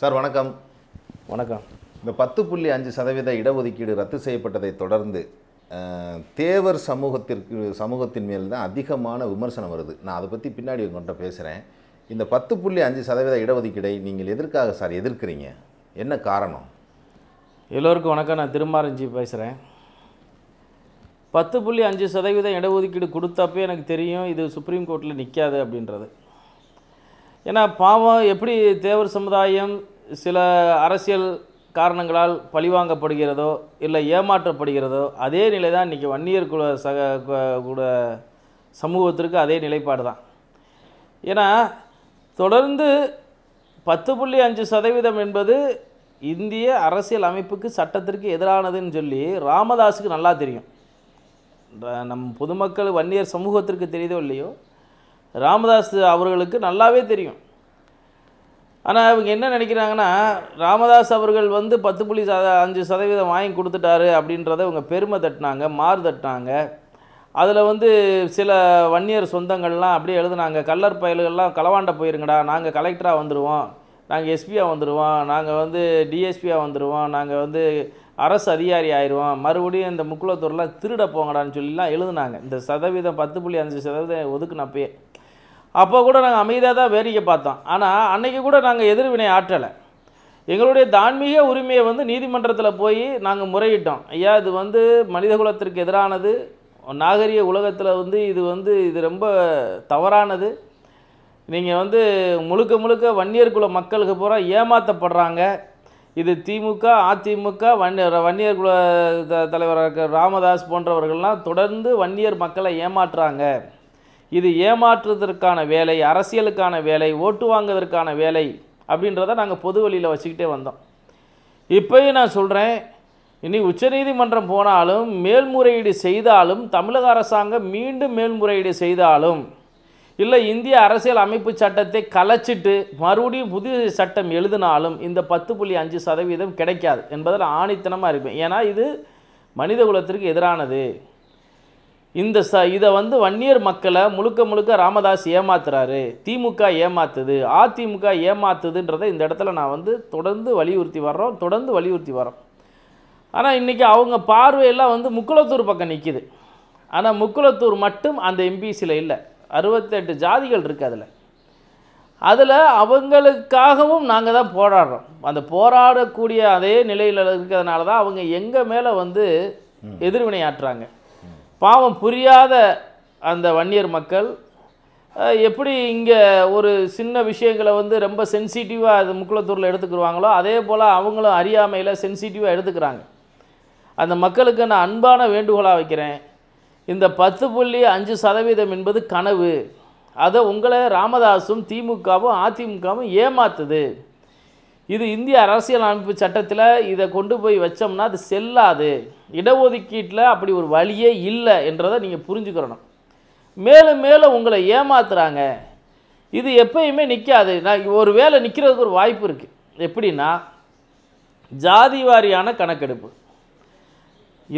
sir வணக்கம் வணக்கம் இந்த பத்து புள்ளி அஞ்சு சதவீத இடஒதுக்கீடு ரத்து செய்யப்பட்டதை தொடர்ந்து தேவர் சமூகத்திற்கு சமூகத்தின் மேல் தான் அதிகமான விமர்சனம் வருது நான் அதை பற்றி பின்னாடி உங்கள்கிட்ட பேசுகிறேன் இந்த பத்து புள்ளி அஞ்சு சதவீத இடஒதுக்கீடை நீங்கள் எதற்காக சார் எதிர்க்கிறீங்க என்ன காரணம் எல்லோருக்கும் வணக்கம் நான் திருமாரஞ்சி பேசுகிறேன் பத்து புள்ளி அஞ்சு சதவீதம் இடஒதுக்கீடு கொடுத்தப்பே எனக்கு தெரியும் இது சுப்ரீம் கோர்ட்டில் நிற்காது அப்படின்றது ஏன்னா பாவம் எப்படி தேவர் சமுதாயம் சில அரசியல் காரணங்களால் பழிவாங்கப்படுகிறதோ இல்லை ஏமாற்றப்படுகிறதோ அதே நிலை தான் இன்றைக்கி வன்னியர் குல சக கூட சமூகத்திற்கு அதே நிலைப்பாடு தான் ஏன்னா தொடர்ந்து பத்து புள்ளி அஞ்சு சதவீதம் என்பது இந்திய அரசியல் அமைப்புக்கு சட்டத்திற்கு எதிரானதுன்னு சொல்லி ராமதாஸுக்கு நல்லா தெரியும் நம் பொதுமக்கள் வன்னியர் சமூகத்திற்கு தெரியுதோ இல்லையோ ராமதாஸ் அவர்களுக்கு நல்லாவே தெரியும் ஆனால் இவங்க என்ன நினைக்கிறாங்கன்னா ராமதாஸ் அவர்கள் வந்து பத்து புள்ளி சத அஞ்சு சதவீதம் வாங்கி கொடுத்துட்டாரு அப்படின்றத இவங்க பெருமை தட்டினாங்க மாறு தட்டினாங்க அதில் வந்து சில வன்னியர் சொந்தங்கள்லாம் அப்படியே எழுதுனாங்க கல்லர் பயல்கள்லாம் களவாண்ட போயிருங்கடா நாங்கள் கலெக்டராக வந்துடுவோம் நாங்கள் எஸ்பியாக வந்துடுவோம் நாங்கள் வந்து டிஎஸ்பியாக வந்துடுவோம் நாங்கள் வந்து அரசு அதிகாரி ஆயிடுவோம் மறுபடியும் இந்த முக்குளத்தூர்லாம் திருட போங்கடான்னு சொல்லிலாம் எழுதுனாங்க இந்த சதவீதம் பத்து புள்ளி அஞ்சு சதவீதம் ஒதுக்குனப்பயே அப்போ கூட நாங்கள் அமைதியாக தான் வேடிக்கை பார்த்தோம் ஆனால் அன்றைக்கி கூட நாங்கள் எதிர்வினை ஆற்றலை எங்களுடைய தான்மீக உரிமையை வந்து நீதிமன்றத்தில் போய் நாங்கள் முறையிட்டோம் ஐயா இது வந்து மனித குலத்திற்கு எதிரானது நாகரிக உலகத்தில் வந்து இது வந்து இது ரொம்ப தவறானது நீங்கள் வந்து முழுக்க முழுக்க வன்னியர் குல மக்களுக்கு பூரா ஏமாற்றப்படுறாங்க இது திமுக அதிமுக வன் வன்னியர் குல தலைவராக ராமதாஸ் போன்றவர்கள்லாம் தொடர்ந்து வன்னியர் மக்களை ஏமாற்றுறாங்க இது ஏமாற்றுவதற்கான வேலை அரசியலுக்கான வேலை ஓட்டு வாங்குவதற்கான வேலை அப்படின்றத நாங்கள் பொது வழியில் வச்சுக்கிட்டே வந்தோம் இப்போயும் நான் சொல்கிறேன் இனி உச்சநீதிமன்றம் போனாலும் மேல்முறையீடு செய்தாலும் தமிழக அரசாங்கம் மீண்டும் மேல்முறையீடு செய்தாலும் இல்லை இந்திய அரசியல் அமைப்பு சட்டத்தை கலைச்சிட்டு மறுபடியும் புதிய சட்டம் எழுதினாலும் இந்த பத்து புள்ளி அஞ்சு சதவீதம் கிடைக்காது என்பதில் ஆணித்தனமாக இருப்பேன் ஏன்னா இது மனித குலத்திற்கு எதிரானது இந்த ச இதை வந்து வன்னியர் மக்களை முழுக்க முழுக்க ராமதாஸ் ஏமாத்துறாரு திமுக ஏமாத்துது அதிமுக ஏமாத்துதுன்றதை இந்த இடத்துல நான் வந்து தொடர்ந்து வலியுறுத்தி வர்றோம் தொடர்ந்து வலியுறுத்தி வரோம் ஆனால் இன்றைக்கி அவங்க பார்வையெல்லாம் வந்து முக்குளத்தூர் பக்கம் நிற்கிது ஆனால் முக்குளத்தூர் மட்டும் அந்த எம்பிசியில் இல்லை அறுபத்தெட்டு ஜாதிகள் இருக்குது அதில் அதில் அவங்களுக்காகவும் நாங்கள் தான் போராடுறோம் அந்த போராடக்கூடிய அதே நிலையில் இருக்கிறதுனால தான் அவங்க எங்கள் மேலே வந்து எதிர்வினை ஆற்றுறாங்க பாவம் புரியாத அந்த வன்னியர் மக்கள் எப்படி இங்கே ஒரு சின்ன விஷயங்களை வந்து ரொம்ப சென்சிட்டிவாக அது முக்குளத்தூரில் எடுத்துக்கிடுவாங்களோ அதே போல் அவங்களும் அறியாமையில் சென்சிட்டிவாக எடுத்துக்கிறாங்க அந்த மக்களுக்கு நான் அன்பான வேண்டுகோளாக வைக்கிறேன் இந்த பத்து புள்ளி அஞ்சு சதவீதம் என்பது கனவு அதை உங்களை ராமதாஸும் திமுகவும் அதிமுகவும் ஏமாத்துது இது இந்திய அரசியல் அமைப்பு சட்டத்தில் இதை கொண்டு போய் வச்சோம்னா அது செல்லாது இடஒதுக்கீட்டில் அப்படி ஒரு வழியே இல்லை என்றதை நீங்கள் புரிஞ்சுக்கிறணும் மேலும் மேலும் உங்களை ஏமாத்துறாங்க இது எப்பயுமே நிற்காது நான் ஒரு வேலை நிற்கிறதுக்கு ஒரு வாய்ப்பு இருக்குது எப்படின்னா ஜாதி வாரியான கணக்கெடுப்பு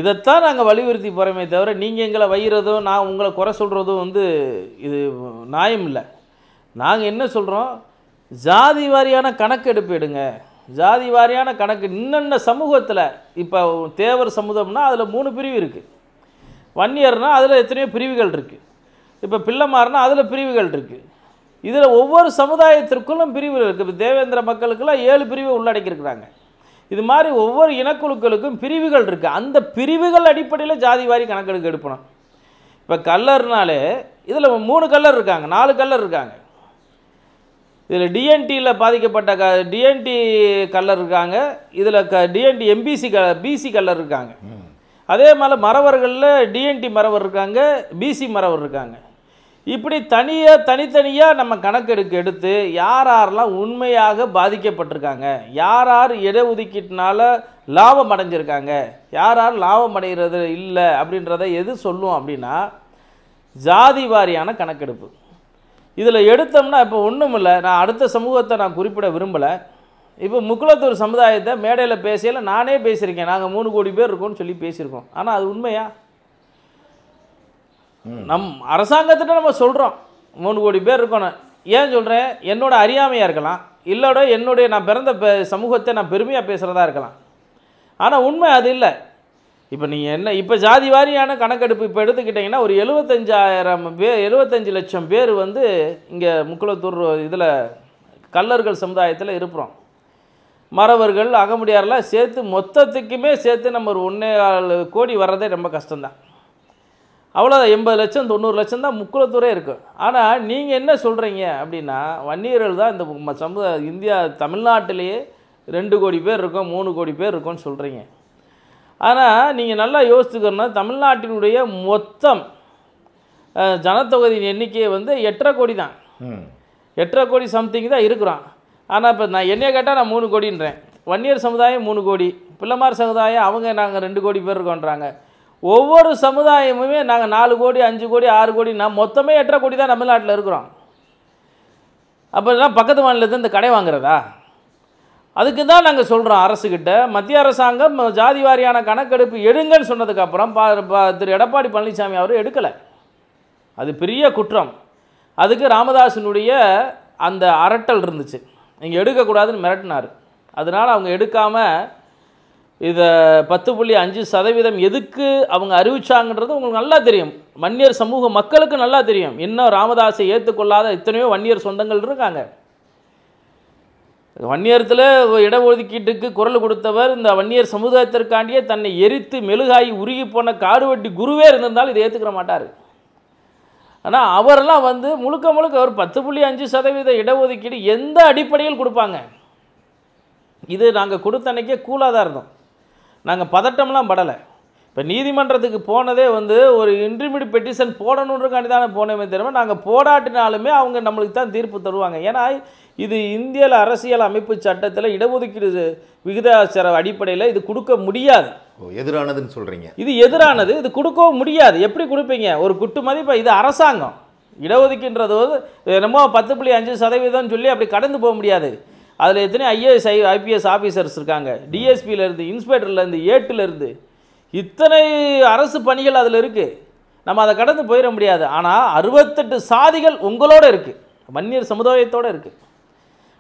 இதைத்தான் நாங்கள் வலியுறுத்தி போகிறோமே தவிர நீங்கள் எங்களை வைகிறதும் நான் உங்களை குறை சொல்கிறதும் வந்து இது நியாயம் இல்லை நாங்கள் என்ன சொல்கிறோம் ஜாதி வாரியான கணக்கெடுப்பு எடுங்க ஜாதி வாரியான கணக்கு இன்னென்ன சமூகத்தில் இப்போ தேவர் சமூகம்னா அதில் மூணு பிரிவு இருக்குது வன்னியர்னால் அதில் எத்தனையோ பிரிவுகள் இருக்குது இப்போ பிள்ளைமார்னால் அதில் பிரிவுகள் இருக்குது இதில் ஒவ்வொரு சமுதாயத்திற்குள்ளும் பிரிவு இருக்குது இப்போ தேவேந்திர மக்களுக்கெல்லாம் ஏழு பிரிவு உள்ளடக்கியிருக்கிறாங்க இது மாதிரி ஒவ்வொரு இனக்குழுக்களுக்கும் பிரிவுகள் இருக்குது அந்த பிரிவுகள் அடிப்படையில் ஜாதி வாரி கணக்கெடுக்க எடுப்பணும் இப்போ கல்லர்னாலே இதில் மூணு கல்லர் இருக்காங்க நாலு கல்லர் இருக்காங்க இதில் டிஎன்டியில் பாதிக்கப்பட்ட க டிஎன்டி கல்லர் இருக்காங்க இதில் க டிஎன்டி எம்பிசி க பிசி கல்லர் இருக்காங்க அதே மாதிரி மறவர்களில் டிஎன்டி மறவர் இருக்காங்க பிசி மறவர் இருக்காங்க இப்படி தனியாக தனித்தனியாக நம்ம கணக்கெடுக்க எடுத்து யார் யாரெல்லாம் உண்மையாக பாதிக்கப்பட்டிருக்காங்க யார் யார் இடஒதுக்கீட்டினால லாபம் அடைஞ்சிருக்காங்க யார் யார் லாபம் அடைகிறது இல்லை அப்படின்றத எது சொல்லும் அப்படின்னா ஜாதி வாரியான கணக்கெடுப்பு இதில் எடுத்தோம்னா இப்போ ஒன்றும் இல்லை நான் அடுத்த சமூகத்தை நான் குறிப்பிட விரும்பலை இப்போ முக்குளத்தூர் சமுதாயத்தை மேடையில் பேசியில் நானே பேசியிருக்கேன் நாங்கள் மூணு கோடி பேர் இருக்கோம்னு சொல்லி பேசியிருக்கோம் ஆனால் அது உண்மையா நம் அரசாங்கத்திட்ட நம்ம சொல்கிறோம் மூணு கோடி பேர் இருக்கணும் ஏன் சொல்கிறேன் என்னோட அறியாமையாக இருக்கலாம் இல்லோட என்னுடைய நான் பிறந்த சமூகத்தை நான் பெருமையாக பேசுகிறதா இருக்கலாம் ஆனால் உண்மை அது இல்லை இப்போ நீங்கள் என்ன இப்போ ஜாதி வாரியான கணக்கெடுப்பு இப்போ எடுத்துக்கிட்டிங்கன்னா ஒரு எழுபத்தஞ்சாயிரம் பேர் எழுபத்தஞ்சு லட்சம் பேர் வந்து இங்கே முக்குளத்தூர் இதில் கல்லர்கள் சமுதாயத்தில் இருக்கிறோம் மறவர்கள் அகமுடியாரெலாம் சேர்த்து மொத்தத்துக்குமே சேர்த்து நம்ம ஒரு ஒன்று கோடி வர்றதே ரொம்ப கஷ்டம்தான் அவ்வளோ எண்பது லட்சம் தொண்ணூறு லட்சம் தான் முக்குளத்தூரே இருக்குது ஆனால் நீங்கள் என்ன சொல்கிறீங்க அப்படின்னா வன்னியர்கள் தான் இந்த சமுதாய இந்தியா தமிழ்நாட்டிலேயே ரெண்டு கோடி பேர் இருக்கும் மூணு கோடி பேர் இருக்கும்னு சொல்கிறீங்க ஆனால் நீங்கள் நல்லா யோசிச்சுக்கணும்னா தமிழ்நாட்டினுடைய மொத்தம் ஜனத்தொகுதியின் எண்ணிக்கை வந்து எட்டரை கோடி தான் எட்டரை கோடி சம்திங் தான் இருக்கிறோம் ஆனால் இப்போ நான் என்னையை கேட்டால் நான் மூணு கோடின்றேன் வன்னியர் சமுதாயம் மூணு கோடி பிள்ளைமார் சமுதாயம் அவங்க நாங்கள் ரெண்டு கோடி பேர் இருக்கோன்றாங்க ஒவ்வொரு சமுதாயமுமே நாங்கள் நாலு கோடி அஞ்சு கோடி ஆறு கோடி நான் மொத்தமே எட்டரை கோடி தான் தமிழ்நாட்டில் இருக்கிறோம் அப்போ பக்கத்து மாநிலத்தில் இந்த கடை வாங்குறதா அதுக்கு தான் நாங்கள் சொல்கிறோம் அரசுக்கிட்ட மத்திய அரசாங்கம் ஜாதி வாரியான கணக்கெடுப்பு எடுங்கன்னு சொன்னதுக்கப்புறம் பா திரு எடப்பாடி பழனிசாமி அவர் எடுக்கலை அது பெரிய குற்றம் அதுக்கு ராமதாசனுடைய அந்த அரட்டல் இருந்துச்சு நீங்கள் எடுக்கக்கூடாதுன்னு மிரட்டினார் அதனால் அவங்க எடுக்காமல் இதை பத்து புள்ளி அஞ்சு சதவீதம் எதுக்கு அவங்க அறிவிச்சாங்கன்றது உங்களுக்கு நல்லா தெரியும் வன்னியர் சமூக மக்களுக்கு நல்லா தெரியும் இன்னும் ராமதாஸை ஏற்றுக்கொள்ளாத எத்தனையோ வன்னியர் சொந்தங்கள் இருக்காங்க வன்னியரத்தில் இடஒதுக்கீட்டுக்கு குரல் கொடுத்தவர் இந்த வன்னியர் சமுதாயத்திற்காண்டியே தன்னை எரித்து மெழுகாய் உருகி போன காடுவட்டி குருவே இருந்திருந்தாலும் இதை ஏற்றுக்கிற மாட்டார் ஆனால் அவரெல்லாம் வந்து முழுக்க முழுக்க அவர் பத்து புள்ளி அஞ்சு சதவீத இடஒதுக்கீடு எந்த அடிப்படையில் கொடுப்பாங்க இது நாங்கள் கொடுத்த அன்றைக்கே கூலாக தான் இருந்தோம் நாங்கள் பதட்டம்லாம் படலை இப்போ நீதிமன்றத்துக்கு போனதே வந்து ஒரு இன்ட்ரிமீடி பெட்டிஷன் போடணுன்றக்காண்டி தானே போனமே தெரியுமா நாங்கள் போடாட்டினாலுமே அவங்க நம்மளுக்கு தான் தீர்ப்பு தருவாங்க ஏன்னா இது இந்தியாவில் அரசியல் அமைப்பு சட்டத்தில் இடஒதுக்கீடு விகிதாச்சார அடிப்படையில் இது கொடுக்க முடியாது எதிரானதுன்னு சொல்கிறீங்க இது எதிரானது இது கொடுக்கவும் முடியாது எப்படி கொடுப்பீங்க ஒரு குட்டு மதிப்பை இது அரசாங்கம் இடஒதுக்கீன்றது என்னமோ பத்து புள்ளி அஞ்சு சதவீதம்னு சொல்லி அப்படி கடந்து போக முடியாது அதில் எத்தனை ஐஏஎஸ் ஐ ஐபிஎஸ் ஆஃபீஸர்ஸ் இருக்காங்க டிஎஸ்பியிலேருந்து இன்ஸ்பெக்டர்லேருந்து ஏட்டுலேருந்து இத்தனை அரசு பணிகள் அதில் இருக்குது நம்ம அதை கடந்து போயிட முடியாது ஆனால் அறுபத்தெட்டு சாதிகள் உங்களோடு இருக்குது வன்னியர் சமுதாயத்தோடு இருக்குது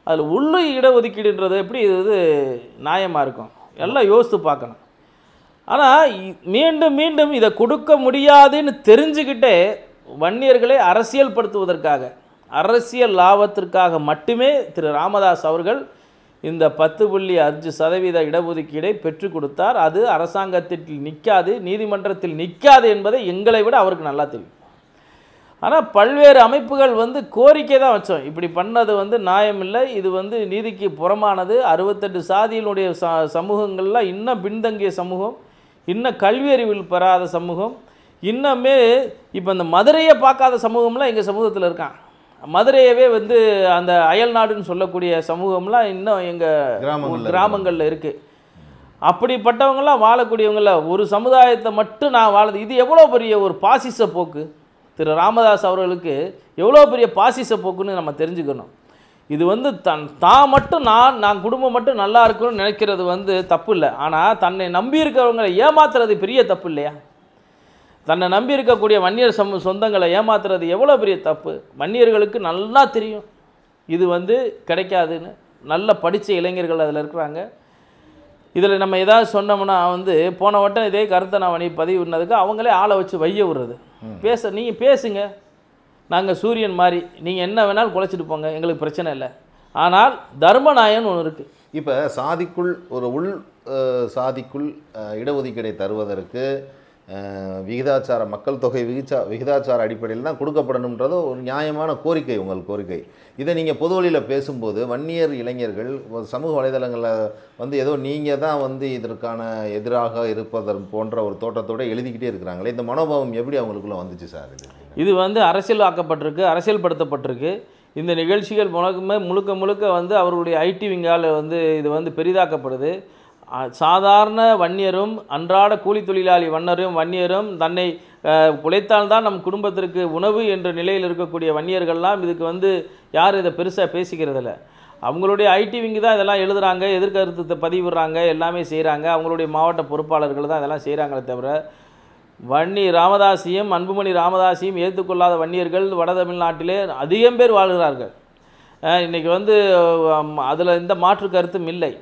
அதில் உள்ளு இடஒதுக்கீடுன்றது எப்படி இது இது நியாயமாக இருக்கும் எல்லாம் யோசித்து பார்க்கணும் ஆனால் மீண்டும் மீண்டும் இதை கொடுக்க முடியாதுன்னு தெரிஞ்சுக்கிட்டே வன்னியர்களை அரசியல்படுத்துவதற்காக அரசியல் லாபத்திற்காக மட்டுமே திரு ராமதாஸ் அவர்கள் இந்த பத்து புள்ளி அஞ்சு சதவீத இடஒதுக்கீடை பெற்றுக் கொடுத்தார் அது அரசாங்கத்தில் நிற்காது நீதிமன்றத்தில் நிற்காது என்பதை எங்களை விட அவருக்கு நல்லா தெரியும் ஆனால் பல்வேறு அமைப்புகள் வந்து கோரிக்கை தான் வச்சோம் இப்படி பண்ணது வந்து நியாயமில்லை இது வந்து நீதிக்கு புறமானது அறுபத்தெட்டு சாதியினுடைய ச சமூகங்கள்லாம் இன்னும் பின்தங்கிய சமூகம் இன்னும் கல்வியறிவில் பெறாத சமூகம் இன்னமே இப்போ இந்த மதுரையை பார்க்காத சமூகம்லாம் எங்கள் சமூகத்தில் இருக்கான் மதுரையவே வந்து அந்த அயல் நாடுன்னு சொல்லக்கூடிய சமூகம்லாம் இன்னும் எங்கள் கிராமங்களில் இருக்குது அப்படிப்பட்டவங்களாம் வாழக்கூடியவங்கள ஒரு சமுதாயத்தை மட்டும் நான் வாழது இது எவ்வளோ பெரிய ஒரு பாசிச போக்கு திரு ராமதாஸ் அவர்களுக்கு எவ்வளோ பெரிய பாசிச போக்குன்னு நம்ம தெரிஞ்சுக்கணும் இது வந்து தன் தான் மட்டும் நான் நான் குடும்பம் மட்டும் நல்லா இருக்குன்னு நினைக்கிறது வந்து தப்பு இல்லை ஆனால் தன்னை நம்பி ஏமாத்துறது பெரிய தப்பு இல்லையா தன்னை நம்பி இருக்கக்கூடிய வன்னியர் சம சொந்தங்களை ஏமாத்துறது எவ்வளோ பெரிய தப்பு வன்னியர்களுக்கு நல்லா தெரியும் இது வந்து கிடைக்காதுன்னு நல்ல படித்த இளைஞர்கள் அதில் இருக்கிறாங்க இதில் நம்ம எதாவது சொன்னோம்னா வந்து போன வட்டம் இதே கருத்தை நான் வணி பதிவுனதுக்கு அவங்களே ஆளை வச்சு வைய விடுறது பேச நீங்கள் பேசுங்க நாங்கள் சூரியன் மாதிரி நீங்கள் என்ன வேணாலும் குலைச்சிட்டு போங்க எங்களுக்கு பிரச்சனை இல்லை ஆனால் தர்மநாயன் ஒன்று இருக்குது இப்போ சாதிக்குள் ஒரு உள் சாதிக்குள் இடஒதுக்கீடை தருவதற்கு விகிதாச்சார மக்கள் தொகை விகிதா விகிதாச்சார அடிப்படையில் தான் கொடுக்கப்படணுன்றது ஒரு நியாயமான கோரிக்கை உங்கள் கோரிக்கை இதை நீங்கள் பொது வழியில் பேசும்போது வன்னியர் இளைஞர்கள் சமூக வலைதளங்களில் வந்து ஏதோ நீங்கள் தான் வந்து இதற்கான எதிராக இருப்பதன் போன்ற ஒரு தோட்டத்தோடு எழுதிக்கிட்டே இருக்கிறாங்களே இந்த மனோபாவம் எப்படி அவங்களுக்குள்ளே வந்துச்சு சார் இது இது வந்து அரசியல் ஆக்கப்பட்டிருக்கு அரசியல்படுத்தப்பட்டிருக்கு இந்த நிகழ்ச்சிகள் முழுக்க முழுக்க முழுக்க வந்து அவருடைய ஐடி விங்கால் வந்து இது வந்து பெரிதாக்கப்படுது சாதாரண வன்னியரும் அன்றாட கூலி தொழிலாளி வன்னரும் வன்னியரும் தன்னை உழைத்தால்தான் நம் குடும்பத்திற்கு உணவு என்ற நிலையில் இருக்கக்கூடிய வன்னியர்கள்லாம் இதுக்கு வந்து யார் இதை பெருசாக பேசிக்கிறதில்ல அவங்களுடைய ஐடி விங்கு தான் இதெல்லாம் எழுதுகிறாங்க எதிர்கருத்தத்தை பதிவிடுறாங்க எல்லாமே செய்கிறாங்க அவங்களுடைய மாவட்ட பொறுப்பாளர்கள் தான் இதெல்லாம் செய்கிறாங்களே தவிர வன்னி ராமதாசியும் அன்புமணி ராமதாசியும் ஏற்றுக்கொள்ளாத வன்னியர்கள் வட தமிழ்நாட்டிலே அதிகம் பேர் வாழ்கிறார்கள் இன்றைக்கி வந்து அதில் எந்த மாற்று கருத்தும் இல்லை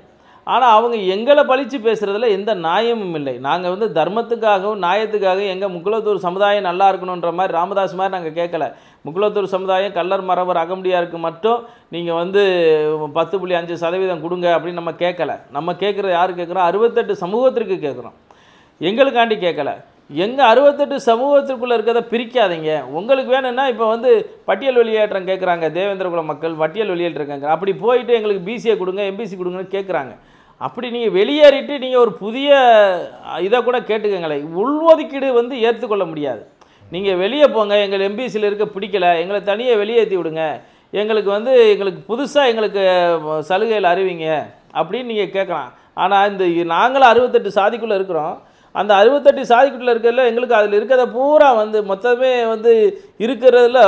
ஆனால் அவங்க எங்களை பழித்து பேசுகிறதுல எந்த நியாயமும் இல்லை நாங்கள் வந்து தர்மத்துக்காகவும் நியாயத்துக்காகவும் எங்கள் முக்குலத்தூர் சமுதாயம் நல்லா இருக்கணுன்ற மாதிரி ராமதாஸ் மாதிரி நாங்கள் கேட்கல முக்குலத்தூர் சமுதாயம் கல்லர் மரவர் அகமுடியாருக்கு மட்டும் நீங்கள் வந்து பத்து புள்ளி அஞ்சு சதவீதம் கொடுங்க அப்படின்னு நம்ம கேட்கல நம்ம கேட்குறது யார் கேட்குறோம் அறுபத்தெட்டு சமூகத்திற்கு கேட்குறோம் எங்களுக்காண்டி கேட்கல எங்கள் அறுபத்தெட்டு சமூகத்திற்குள்ளே இருக்கிறத பிரிக்காதீங்க உங்களுக்கு வேணும்னா இப்போ வந்து பட்டியல் வெளியேற்றம் கேட்குறாங்க தேவேந்திரகுல மக்கள் பட்டியல் வெளியேற்றம் கேட்குறாங்க அப்படி போயிட்டு எங்களுக்கு பிசிஏ கொடுங்க எம்பிசி கொடுங்கன்னு கேட்குறாங்க அப்படி நீங்கள் வெளியேறிட்டு நீங்கள் ஒரு புதிய இதை கூட கேட்டுக்கங்களேன் உள்ஒதுக்கீடு வந்து ஏற்றுக்கொள்ள முடியாது நீங்கள் வெளியே போங்க எங்கள் எம்பிசியில் இருக்க பிடிக்கலை எங்களை தனியாக வெளியேற்றி விடுங்க எங்களுக்கு வந்து எங்களுக்கு புதுசாக எங்களுக்கு சலுகையில் அறிவிங்க அப்படின்னு நீங்கள் கேட்கலாம் ஆனால் இந்த நாங்களும் அறுபத்தெட்டு சாதிக்குள்ளே இருக்கிறோம் அந்த அறுபத்தெட்டு சாதிக்குள்ளே இருக்கிறதுல எங்களுக்கு அதில் இருக்கிறத பூரா வந்து மொத்தமே வந்து இருக்கிறதுல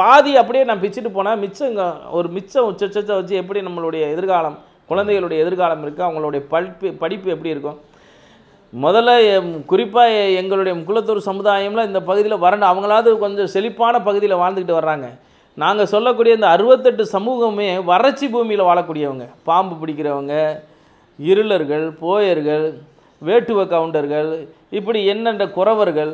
பாதி அப்படியே நான் பிச்சுட்டு போனால் மிச்சம் ஒரு மிச்சம் உச்சச்சத்தை வச்சு எப்படி நம்மளுடைய எதிர்காலம் குழந்தைகளுடைய எதிர்காலம் இருக்குது அவங்களுடைய படிப்பு படிப்பு எப்படி இருக்கும் முதல்ல குறிப்பாக எங்களுடைய குலத்தூர் சமுதாயமில் இந்த பகுதியில் வரணும் அவங்களாவது கொஞ்சம் செழிப்பான பகுதியில் வாழ்ந்துக்கிட்டு வர்றாங்க நாங்கள் சொல்லக்கூடிய இந்த அறுபத்தெட்டு சமூகமே வறட்சி பூமியில் வாழக்கூடியவங்க பாம்பு பிடிக்கிறவங்க இருளர்கள் போயர்கள் வேட்டுவ கவுண்டர்கள் இப்படி என்னென்ற குறவர்கள்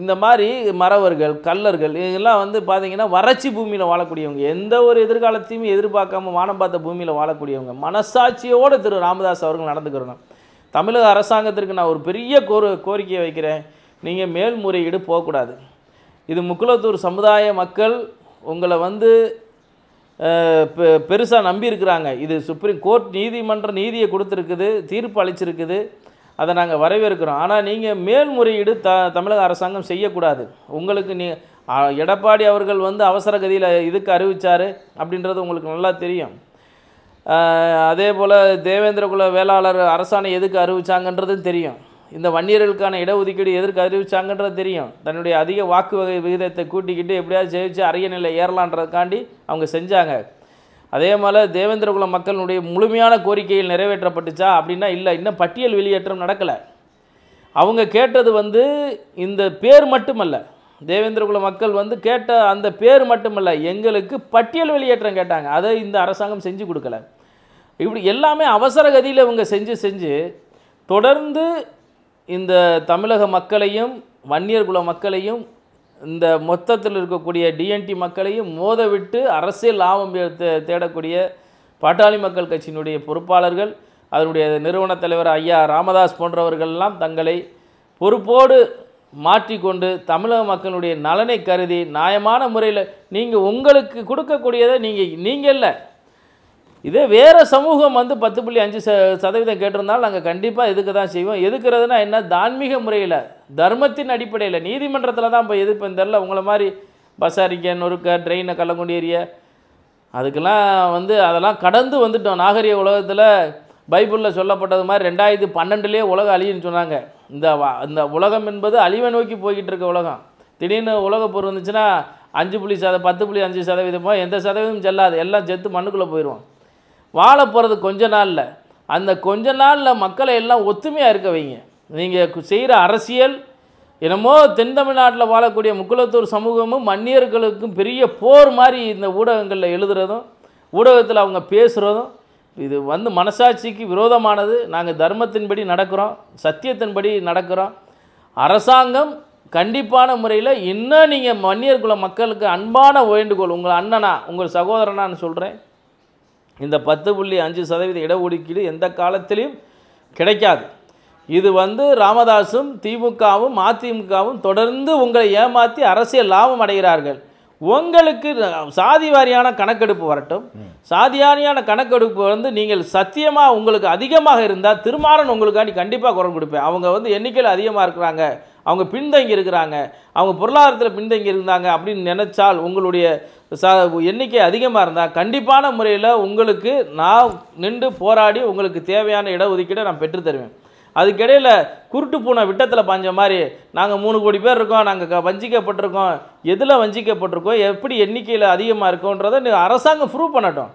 இந்த மாதிரி மறவர்கள் கல்லர்கள் இதெல்லாம் வந்து பார்த்திங்கன்னா வறட்சி பூமியில் வாழக்கூடியவங்க எந்த ஒரு எதிர்காலத்தையும் எதிர்பார்க்காம வானம் பார்த்த பூமியில் வாழக்கூடியவங்க மனசாட்சியோடு திரு ராமதாஸ் அவர்கள் நடந்துக்கிறணும் தமிழக அரசாங்கத்திற்கு நான் ஒரு பெரிய கோரு கோரிக்கையை வைக்கிறேன் நீங்கள் மேல்முறையீடு போகக்கூடாது இது முக்குளத்தூர் சமுதாய மக்கள் உங்களை வந்து பெருசாக நம்பியிருக்கிறாங்க இது சுப்ரீம் கோர்ட் நீதிமன்ற நீதியை கொடுத்துருக்குது தீர்ப்பு அளிச்சிருக்குது அதை நாங்கள் வரவேற்கிறோம் ஆனால் நீங்கள் மேல்முறையீடு த தமிழக அரசாங்கம் செய்யக்கூடாது உங்களுக்கு நீ எடப்பாடி அவர்கள் வந்து அவசர கதியில் இதுக்கு அறிவித்தார் அப்படின்றது உங்களுக்கு நல்லா தெரியும் அதே போல் தேவேந்திரகுல வேளாளர் அரசாணை எதுக்கு அறிவித்தாங்கன்றதும் தெரியும் இந்த வன்னியர்களுக்கான இடஒதுக்கீடு எதற்கு அறிவிச்சாங்கன்றது தெரியும் தன்னுடைய அதிக வாக்கு வகை விகிதத்தை கூட்டிக்கிட்டு எப்படியாவது ஜெயிச்சு அரிய நிலை ஏறலான்றதுக்காண்டி அவங்க செஞ்சாங்க அதே மாதிரி தேவேந்திரகுல மக்களுடைய முழுமையான கோரிக்கையில் நிறைவேற்றப்பட்டுச்சா அப்படின்னா இல்லை இன்னும் பட்டியல் வெளியேற்றம் நடக்கலை அவங்க கேட்டது வந்து இந்த பேர் மட்டுமல்ல தேவேந்திரகுல மக்கள் வந்து கேட்ட அந்த பேர் மட்டுமல்ல எங்களுக்கு பட்டியல் வெளியேற்றம் கேட்டாங்க அதை இந்த அரசாங்கம் செஞ்சு கொடுக்கல இப்படி எல்லாமே அவசர கதியில் இவங்க செஞ்சு செஞ்சு தொடர்ந்து இந்த தமிழக மக்களையும் வன்னியர் குல மக்களையும் இந்த மொத்தத்தில் இருக்கக்கூடிய டிஎன்டி மக்களையும் மோத விட்டு அரசியல் லாபம் தேடக்கூடிய பாட்டாளி மக்கள் கட்சியினுடைய பொறுப்பாளர்கள் அதனுடைய நிறுவன தலைவர் ஐயா ராமதாஸ் போன்றவர்கள்லாம் தங்களை பொறுப்போடு மாற்றிக்கொண்டு தமிழக மக்களுடைய நலனை கருதி நியாயமான முறையில் நீங்கள் உங்களுக்கு கொடுக்கக்கூடியதை நீங்கள் நீங்கள் இல்லை இதே வேறு சமூகம் வந்து பத்து புள்ளி அஞ்சு ச சதவீதம் கேட்டிருந்தாலும் நாங்கள் கண்டிப்பாக எதுக்கு தான் செய்வோம் எதுக்குறதுனா என்ன தான்மீக முறையில் தர்மத்தின் அடிப்படையில் நீதிமன்றத்தில் தான் இப்போ இப்போ தெரில உங்களை மாதிரி பஸ் அறிக்க நொறுக்க ட்ரெயினை கள்ளங்குண்டி ஏரிய அதுக்கெல்லாம் வந்து அதெல்லாம் கடந்து வந்துட்டோம் நாகரிக உலகத்தில் பைபிளில் சொல்லப்பட்டது மாதிரி ரெண்டாயிரத்தி பன்னெண்டுலேயே உலகம் அழியின்னு சொன்னாங்க இந்த இந்த உலகம் என்பது அழிவை நோக்கி போய்கிட்டு இருக்க உலகம் திடீர்னு உலக பொருள் இருந்துச்சுன்னா அஞ்சு புள்ளி சத பத்து புள்ளி அஞ்சு சதவீதமோ எந்த சதவீதமும் செல்லாது எல்லாம் செத்து மண்ணுக்குள்ளே போயிடுவோம் வாழ போகிறது கொஞ்ச நாளில் அந்த கொஞ்ச நாளில் மக்களை எல்லாம் ஒத்துமையாக இருக்க வைங்க நீங்கள் செய்கிற அரசியல் என்னமோ தென் தமிழ்நாட்டில் வாழக்கூடிய முக்குளத்தூர் சமூகமும் மன்னியர்களுக்கும் பெரிய போர் மாதிரி இந்த ஊடகங்களில் எழுதுகிறதும் ஊடகத்தில் அவங்க பேசுகிறதும் இது வந்து மனசாட்சிக்கு விரோதமானது நாங்கள் தர்மத்தின்படி நடக்கிறோம் சத்தியத்தின்படி நடக்கிறோம் அரசாங்கம் கண்டிப்பான முறையில் இன்னும் நீங்கள் மன்னியர் குல மக்களுக்கு அன்பான வேண்டுகோள் உங்கள் அண்ணனா உங்கள் சகோதரனான்னு சொல்கிறேன் இந்த பத்து புள்ளி அஞ்சு சதவீத இடஒதுக்கீடு எந்த காலத்திலையும் கிடைக்காது இது வந்து ராமதாஸும் திமுகவும் அதிமுகவும் தொடர்ந்து உங்களை ஏமாற்றி அரசியல் லாபம் அடைகிறார்கள் உங்களுக்கு சாதி வாரியான கணக்கெடுப்பு வரட்டும் சாதியாரியான கணக்கெடுப்பு வந்து நீங்கள் சத்தியமாக உங்களுக்கு அதிகமாக இருந்தால் திருமாறன் உங்களுக்காண்டி கண்டிப்பாக குரல் கொடுப்பேன் அவங்க வந்து எண்ணிக்கையில் அதிகமாக இருக்கிறாங்க அவங்க பின்தங்கி இருக்கிறாங்க அவங்க பொருளாதாரத்தில் பின்தங்கி இருந்தாங்க அப்படின்னு நினச்சால் உங்களுடைய ச எண்ணிக்கை அதிகமாக இருந்தால் கண்டிப்பான முறையில் உங்களுக்கு நான் நின்று போராடி உங்களுக்கு தேவையான இடஒதுக்கீடை நான் பெற்றுத்தருவேன் அதுக்கிடையில் குருட்டு பூனை விட்டத்தில் பாஞ்ச மாதிரி நாங்கள் மூணு கோடி பேர் இருக்கோம் நாங்கள் வஞ்சிக்கப்பட்டிருக்கோம் எதில் வஞ்சிக்கப்பட்டிருக்கோம் எப்படி எண்ணிக்கையில் அதிகமாக இருக்கோன்றதை நீங்கள் அரசாங்கம் ப்ரூவ் பண்ணட்டும்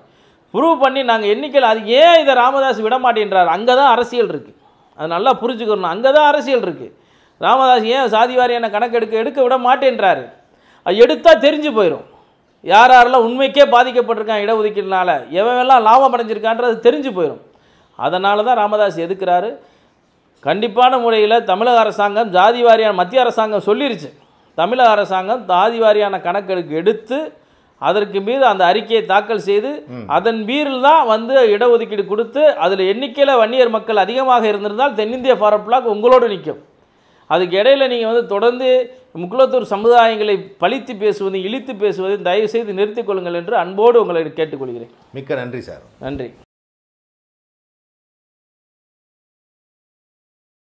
ப்ரூவ் பண்ணி நாங்கள் எண்ணிக்கையில் அது ஏன் இதை ராமதாஸ் விட மாட்டேன்றார் அங்கே தான் அரசியல் இருக்குது அது நல்லா புரிஞ்சுக்கணும் அங்கே தான் அரசியல் இருக்குது ராமதாஸ் ஏன் சாதி வாரியான கணக்கு எடுக்க எடுக்க விட மாட்டேன்றாரு அது எடுத்தால் தெரிஞ்சு போயிடும் யார் யாரெல்லாம் உண்மைக்கே பாதிக்கப்பட்டிருக்கான் இடஒதுக்கீடுனால எல்லாம் லாபம் அடைஞ்சிருக்கான்றது தெரிஞ்சு போயிடும் அதனால தான் ராமதாஸ் எதுக்குறாரு கண்டிப்பான முறையில் தமிழக அரசாங்கம் ஜாதி வாரியான மத்திய அரசாங்கம் சொல்லிருச்சு தமிழக அரசாங்கம் ஜாதி வாரியான கணக்கெடுக்க எடுத்து அதற்கு மீது அந்த அறிக்கையை தாக்கல் செய்து அதன் மீறில் தான் வந்து இடஒதுக்கீடு கொடுத்து அதில் எண்ணிக்கையில் வன்னியர் மக்கள் அதிகமாக இருந்திருந்தால் தென்னிந்திய ஃபாரப்லாக் பிளாக் உங்களோடு நிற்கும் அதுக்கு இடையில் நீங்கள் வந்து தொடர்ந்து முக்குலத்தூர் சமுதாயங்களை பழித்து பேசுவது இழித்து பேசுவதையும் தயவுசெய்து நிறுத்திக் கொள்ளுங்கள் என்று அன்போடு உங்களை கேட்டுக்கொள்கிறேன் மிக்க நன்றி சார் நன்றி